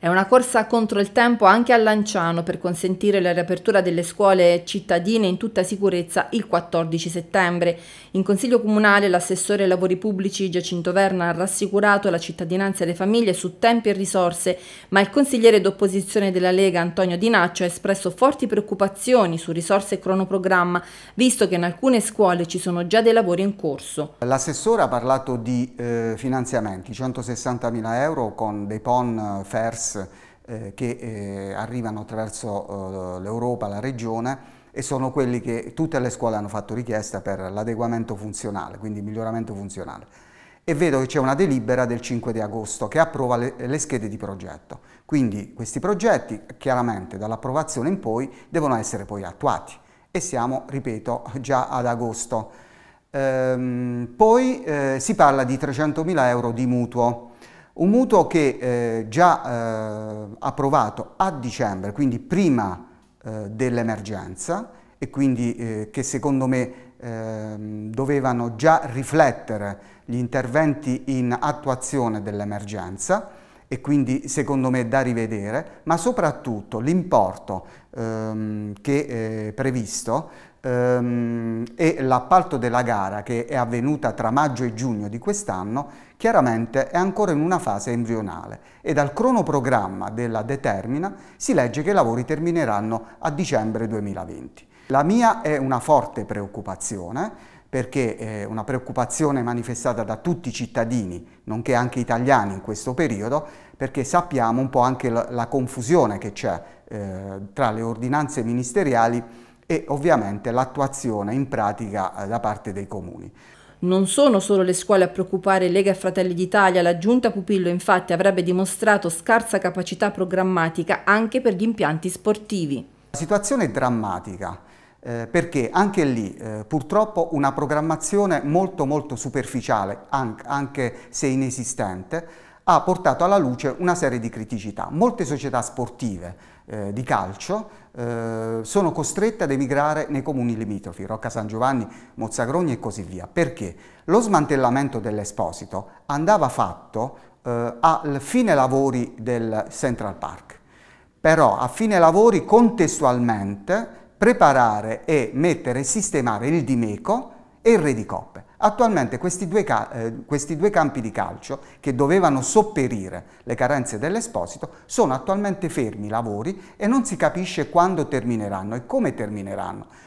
È una corsa contro il tempo anche a Lanciano per consentire la riapertura delle scuole cittadine in tutta sicurezza il 14 settembre. In Consiglio Comunale l'assessore ai lavori pubblici Giacinto Verna ha rassicurato la cittadinanza e le famiglie su tempi e risorse, ma il consigliere d'opposizione della Lega Antonio Dinaccio ha espresso forti preoccupazioni su risorse e cronoprogramma, visto che in alcune scuole ci sono già dei lavori in corso. L'assessore ha parlato di eh, finanziamenti, mila euro con dei PON eh, FERS gas eh, che eh, arrivano attraverso eh, l'Europa, la regione, e sono quelli che tutte le scuole hanno fatto richiesta per l'adeguamento funzionale, quindi miglioramento funzionale. E vedo che c'è una delibera del 5 di agosto che approva le, le schede di progetto. Quindi questi progetti, chiaramente dall'approvazione in poi, devono essere poi attuati. E siamo, ripeto, già ad agosto. Ehm, poi eh, si parla di 300.000 euro di mutuo. Un mutuo che eh, già eh, approvato a dicembre, quindi prima eh, dell'emergenza e quindi eh, che secondo me ehm, dovevano già riflettere gli interventi in attuazione dell'emergenza e quindi secondo me da rivedere, ma soprattutto l'importo ehm, che è eh, previsto ehm, e l'appalto della gara che è avvenuta tra maggio e giugno di quest'anno chiaramente è ancora in una fase embrionale e dal cronoprogramma della determina si legge che i lavori termineranno a dicembre 2020. La mia è una forte preoccupazione perché eh, una preoccupazione manifestata da tutti i cittadini, nonché anche italiani in questo periodo, perché sappiamo un po' anche la, la confusione che c'è eh, tra le ordinanze ministeriali e ovviamente l'attuazione in pratica eh, da parte dei comuni. Non sono solo le scuole a preoccupare Lega e Fratelli d'Italia, la Giunta Pupillo infatti avrebbe dimostrato scarsa capacità programmatica anche per gli impianti sportivi. La situazione è drammatica eh, perché anche lì eh, purtroppo una programmazione molto molto superficiale, anche, anche se inesistente, ha portato alla luce una serie di criticità. Molte società sportive eh, di calcio eh, sono costrette ad emigrare nei comuni limitrofi, Rocca San Giovanni, Mozzagrogni e così via. Perché? Lo smantellamento dell'esposito andava fatto eh, al fine lavori del Central Park, però a fine lavori contestualmente preparare e mettere e sistemare il Dimeco e il Redicoppe. Attualmente questi due, eh, questi due, campi di calcio che dovevano sopperire le carenze dell'Esposito sono attualmente fermi i lavori e non si capisce quando termineranno e come termineranno,